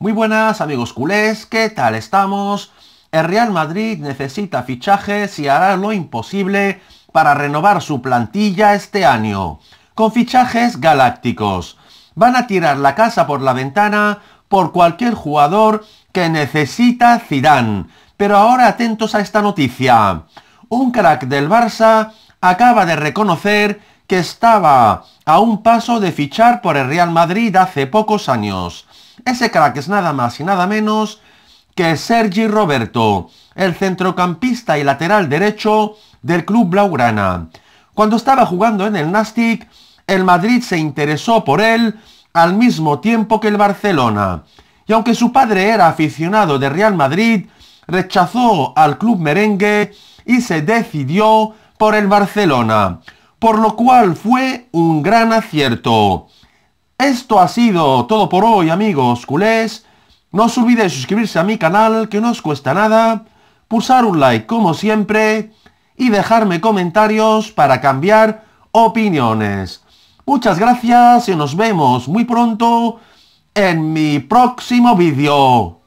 Muy buenas amigos culés, ¿qué tal estamos? El Real Madrid necesita fichajes y hará lo imposible para renovar su plantilla este año, con fichajes galácticos. Van a tirar la casa por la ventana por cualquier jugador que necesita Zidane. Pero ahora atentos a esta noticia. Un crack del Barça acaba de reconocer que estaba a un paso de fichar por el Real Madrid hace pocos años. Ese crack es nada más y nada menos que Sergi Roberto, el centrocampista y lateral derecho del club blaugrana. Cuando estaba jugando en el Nastic, el Madrid se interesó por él al mismo tiempo que el Barcelona. Y aunque su padre era aficionado de Real Madrid, rechazó al club merengue y se decidió por el Barcelona por lo cual fue un gran acierto. Esto ha sido todo por hoy amigos culés. No os olvidéis suscribirse a mi canal que no os cuesta nada, pulsar un like como siempre y dejarme comentarios para cambiar opiniones. Muchas gracias y nos vemos muy pronto en mi próximo vídeo.